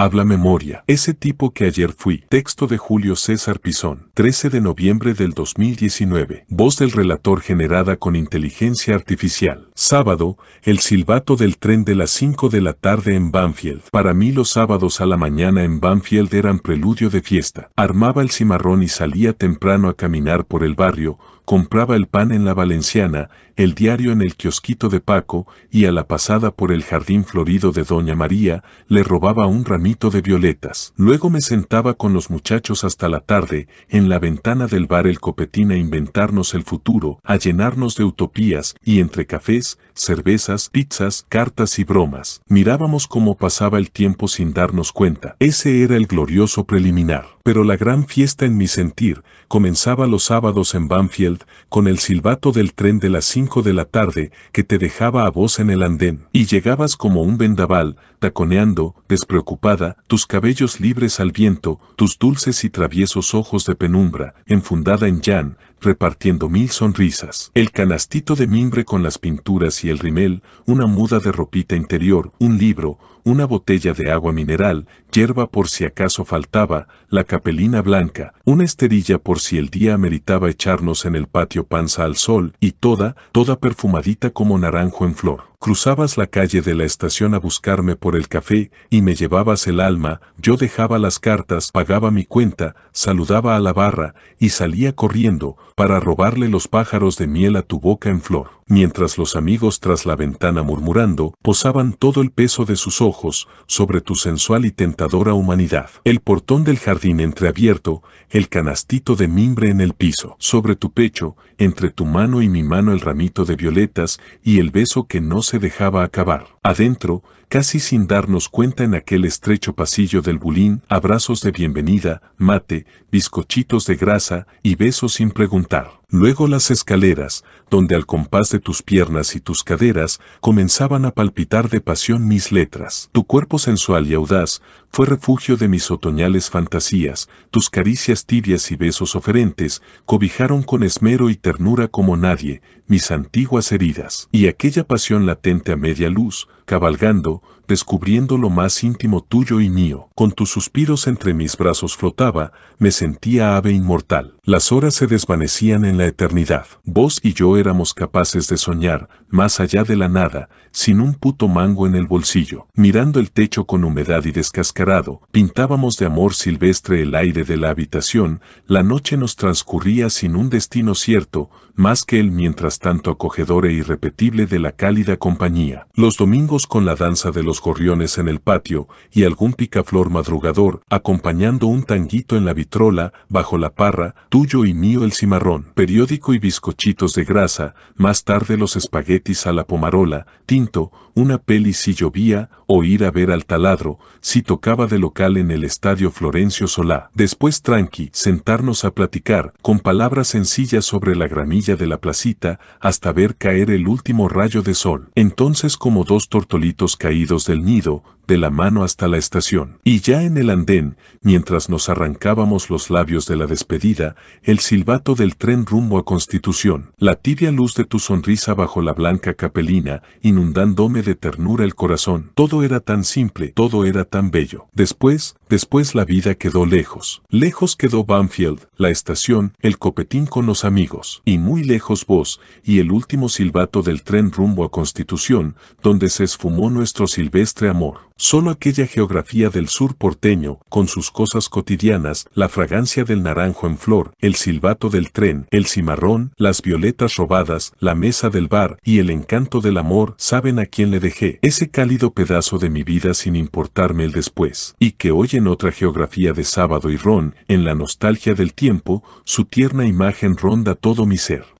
Habla memoria. Ese tipo que ayer fui. Texto de Julio César Pizón. 13 de noviembre del 2019. Voz del relator generada con inteligencia artificial. Sábado, el silbato del tren de las 5 de la tarde en Banfield. Para mí los sábados a la mañana en Banfield eran preludio de fiesta. Armaba el cimarrón y salía temprano a caminar por el barrio, compraba el pan en la Valenciana, el diario en el kiosquito de Paco, y a la pasada por el jardín florido de Doña María, le robaba un ramito de violetas. Luego me sentaba con los muchachos hasta la tarde, en la ventana del bar El Copetín a inventarnos el futuro, a llenarnos de utopías, y entre cafés cervezas, pizzas, cartas y bromas. Mirábamos cómo pasaba el tiempo sin darnos cuenta. Ese era el glorioso preliminar. Pero la gran fiesta en mi sentir comenzaba los sábados en Banfield con el silbato del tren de las 5 de la tarde que te dejaba a vos en el andén. Y llegabas como un vendaval, taconeando, despreocupada, tus cabellos libres al viento, tus dulces y traviesos ojos de penumbra, enfundada en Jan, repartiendo mil sonrisas. El canastito de mimbre con las pinturas y el rimel, una muda de ropita interior, un libro, una botella de agua mineral, hierba por si acaso faltaba, la capelina blanca, una esterilla por si el día ameritaba echarnos en el patio panza al sol, y toda, toda perfumadita como naranjo en flor. Cruzabas la calle de la estación a buscarme por el café, y me llevabas el alma, yo dejaba las cartas, pagaba mi cuenta, saludaba a la barra, y salía corriendo, para robarle los pájaros de miel a tu boca en flor mientras los amigos tras la ventana murmurando posaban todo el peso de sus ojos sobre tu sensual y tentadora humanidad. El portón del jardín entreabierto, el canastito de mimbre en el piso, sobre tu pecho, entre tu mano y mi mano el ramito de violetas y el beso que no se dejaba acabar. Adentro, casi sin darnos cuenta en aquel estrecho pasillo del bulín, abrazos de bienvenida, mate, bizcochitos de grasa y besos sin preguntar. Luego las escaleras, donde al compás de tus piernas y tus caderas comenzaban a palpitar de pasión mis letras. Tu cuerpo sensual y audaz, fue refugio de mis otoñales fantasías, tus caricias tibias y besos oferentes cobijaron con esmero y ternura como nadie mis antiguas heridas, y aquella pasión latente a media luz, cabalgando, descubriendo lo más íntimo tuyo y mío, con tus suspiros entre mis brazos flotaba, me sentía ave inmortal. Las horas se desvanecían en la eternidad. Vos y yo éramos capaces de soñar, más allá de la nada, sin un puto mango en el bolsillo, mirando el techo con humedad y descascado pintábamos de amor silvestre el aire de la habitación, la noche nos transcurría sin un destino cierto, más que el mientras tanto acogedor e irrepetible de la cálida compañía. Los domingos con la danza de los gorriones en el patio y algún picaflor madrugador, acompañando un tanguito en la vitrola, bajo la parra, tuyo y mío el cimarrón, periódico y bizcochitos de grasa, más tarde los espaguetis a la pomarola, tinto, una peli si llovía, o ir a ver al taladro, si tocaba de local en el estadio Florencio Solá. Después tranqui, sentarnos a platicar, con palabras sencillas sobre la gramilla de la placita hasta ver caer el último rayo de sol. Entonces como dos tortolitos caídos del nido, de la mano hasta la estación. Y ya en el andén, mientras nos arrancábamos los labios de la despedida, el silbato del tren rumbo a Constitución, la tibia luz de tu sonrisa bajo la blanca capelina, inundándome de ternura el corazón. Todo era tan simple, todo era tan bello. Después, después la vida quedó lejos. Lejos quedó Banfield, la estación, el copetín con los amigos, y muy lejos vos, y el último silbato del tren rumbo a Constitución, donde se esfumó nuestro silvestre amor. Solo aquella geografía del sur porteño, con sus cosas cotidianas, la fragancia del naranjo en flor, el silbato del tren, el cimarrón, las violetas robadas, la mesa del bar y el encanto del amor, saben a quién le dejé ese cálido pedazo de mi vida sin importarme el después, y que hoy en otra geografía de sábado y ron, en la nostalgia del tiempo, su tierna imagen ronda todo mi ser.